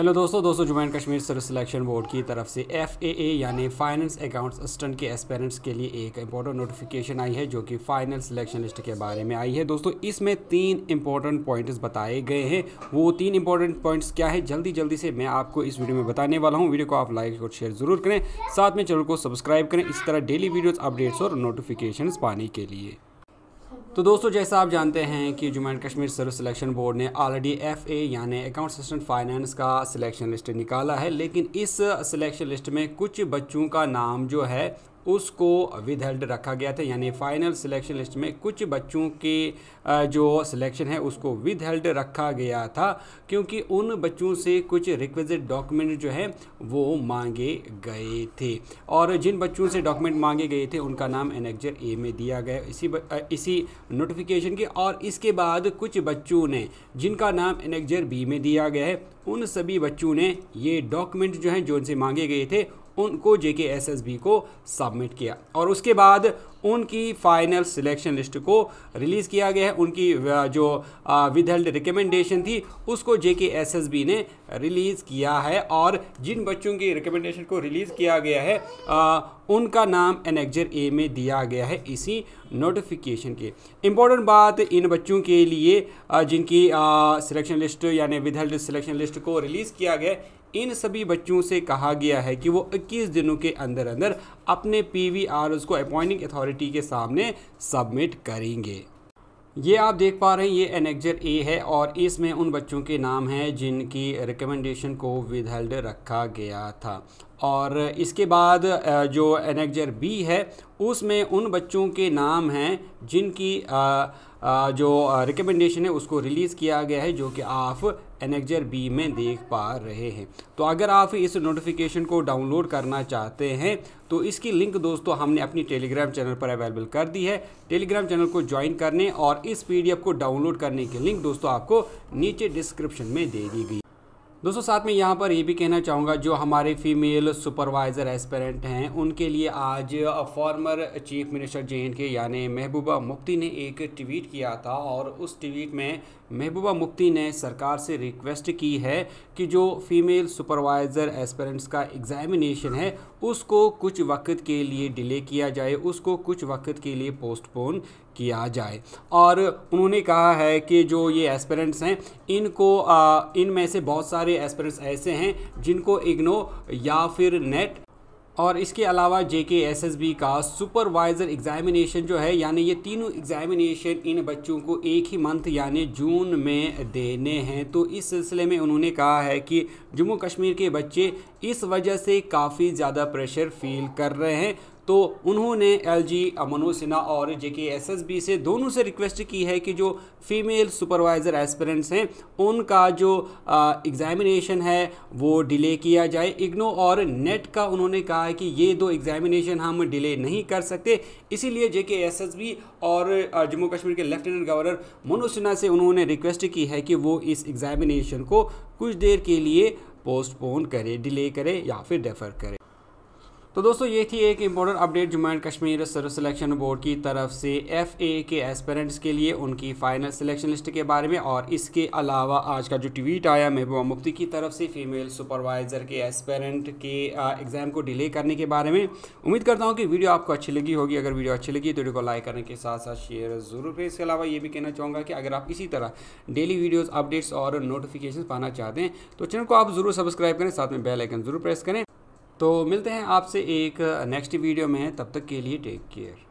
hello दोस्तों दोस्तों Jammu and Kashmir service selection board की तरफ से एफ ए ए यानी फाइनेंस अकाउंट्स असिस्टेंट के एस्पेरेंट्स के लिए एक इंपॉर्टेंट नोटिफिकेशन आई है जो कि फाइनल सिलेक्शन लिस्ट के बारे में आई है दोस्तों इसमें तीन इंपॉर्टेंट पॉइंट्स बताए गए हैं वो तीन इंपॉर्टेंट पॉइंट्स क्या है जल्दी जल्दी से मैं आपको इस वीडियो में बताने वाला हूँ वीडियो को आप लाइक और शेयर ज़रूर करें साथ में चैनल को सब्सक्राइब करें इसी तरह डेली वीडियोज़ अपडेट्स और नोटिफिकेशन पाने के लिए तो दोस्तों जैसा आप जानते हैं कि Jammu and Kashmir service selection board ने ऑलरेडी एफ ए यानी अकाउंट असिस्टेंट फाइनेंस का सिलेक्शन लिस्ट निकाला है लेकिन इस सिलेक्शन लिस्ट में कुछ बच्चों का नाम जो है उसको विदहेल्ड रखा गया था यानी फाइनल सिलेक्शन लिस्ट में कुछ बच्चों के जो सिलेक्शन है उसको विदहेल्ड रखा गया था क्योंकि उन बच्चों से कुछ रिक्वेजिट डॉक्यूमेंट जो है वो मांगे गए थे और जिन बच्चों से डॉक्यूमेंट मांगे गए थे उनका नाम एनेक्जर ए में दिया गया इसी इसी नोटिफिकेशन के और इसके बाद कुछ बच्चों ने जिनका नाम एनेक्जर बी में दिया गया है उन सभी बच्चों ने ये डॉक्यूमेंट जो हैं जो उनसे मांगे गए थे उनको जेके बी को सबमिट किया और उसके बाद उनकी फाइनल सिलेक्शन लिस्ट को रिलीज़ किया गया है उनकी जो विदहेल्ड रिकमेंडेशन थी उसको जेके बी ने रिलीज़ किया है और जिन बच्चों की रिकमेंडेशन को रिलीज़ किया गया है आ, उनका नाम एनेक्जर ए में दिया गया है इसी नोटिफिकेशन के इम्पोर्टेंट बात इन बच्चों के लिए जिनकी सिलेक्शन लिस्ट यानी विदहेल्ड सिलेक्शन लिस्ट को रिलीज़ किया गया इन सभी बच्चों से कहा गया है कि वो 21 दिनों के अंदर अंदर अपने पी वी को अपॉइंटिंग अथॉरिटी के सामने सबमिट करेंगे ये आप देख पा रहे हैं ये एनेक्जर ए है और इसमें उन बच्चों के नाम हैं जिनकी रिकमेंडेशन को विदहेल्ड रखा गया था और इसके बाद जो एनेक्जर बी है उसमें उन बच्चों के नाम हैं जिनकी जो रिकमेंडेशन है उसको रिलीज़ किया गया है जो कि आप एनेक्जर बी में देख पा रहे हैं तो अगर आप इस नोटिफिकेशन को डाउनलोड करना चाहते हैं तो इसकी लिंक दोस्तों हमने अपनी टेलीग्राम चैनल पर अवेलेबल कर दी है टेलीग्राम चैनल को ज्वाइन करने और इस पी को डाउनलोड करने की लिंक दोस्तों आपको नीचे डिस्क्रिप्शन में दे दी गई दोस्तों साथ में यहाँ पर ये भी कहना चाहूँगा जो हमारे फीमेल सुपरवाइज़र एस्पेरेंट हैं उनके लिए आज फॉर्मर चीफ मिनिस्टर जे के यानी महबूबा मुफ्ती ने एक ट्वीट किया था और उस ट्वीट में महबूबा मुफ्ती ने सरकार से रिक्वेस्ट की है कि जो फीमेल सुपरवाइज़र एस्पेरेंट्स का एग्ज़ामिनेशन है उसको कुछ वक्त के लिए डिले किया जाए उसको कुछ वक्त के लिए पोस्टपोन किया जाए और उन्होंने कहा है कि जो ये एस्पेरेंट्स हैं इनको इनमें से बहुत सारे एस्पेरेंट्स ऐसे हैं जिनको इग्नो या फिर नेट और इसके अलावा J K S S B का सुपरवाइज़र एग्ज़ामिनेशन जो है यानी ये तीनों एग्ज़ामिनेशन इन बच्चों को एक ही मंथ यानी जून में देने हैं तो इस सिलसिले में उन्होंने कहा है कि जम्मू कश्मीर के बच्चे इस वजह से काफ़ी ज़्यादा प्रेशर फील कर रहे हैं तो उन्होंने जी मनोज सिन्हा और जेके बी से दोनों से रिक्वेस्ट की है कि जो फीमेल सुपरवाइज़र एस्पिरेंट्स हैं उनका जो एग्ज़ामिनेशन है वो डिले किया जाए इग्नो और नेट का उन्होंने कहा है कि ये दो एग्ज़ामिनेशन हम डिले नहीं कर सकते इसीलिए जे के एस एस बी और जम्मू कश्मीर के लेफ्टिनेंट गवर्नर मनोज सिन्हा से उन्होंने रिक्वेस्ट की है कि वो इस एग्ज़ामिनेशन को कुछ देर के लिए पोस्टपोन करे डिले करे या फिर डेफर करें तो दोस्तों ये थी एक important update Jammu and Kashmir service selection board की तरफ से एफ ए के एस्पेरेंट्स के लिए उनकी फाइनल सिलेक्शन लिस्ट के बारे में और इसके अलावा आज का जो ट्वीट आया महबूबा मुफ्ती की तरफ से फीमेल सुपरवाइज़र के एस्पेरेंट के एग्ज़ाम को डिले करने के बारे में उम्मीद करता हूँ कि वीडियो आपको अच्छी लगी होगी अगर वीडियो अच्छी लगी तो वीडियो को लाइक करने के साथ साथ शेयर ज़रूर करें इसके अलावा ये भी कहना चाहूँगा कि अगर आप इसी तरह डेली वीडियोज़ अपडेट्स और नोटिफिकेशन पाना चाहते हैं तो चैनल को आप ज़रूर सब्सक्राइब करें साथ में बेलाइकन ज़रूर प्रेस करें तो मिलते हैं आपसे एक नेक्स्ट वीडियो में तब तक के लिए टेक केयर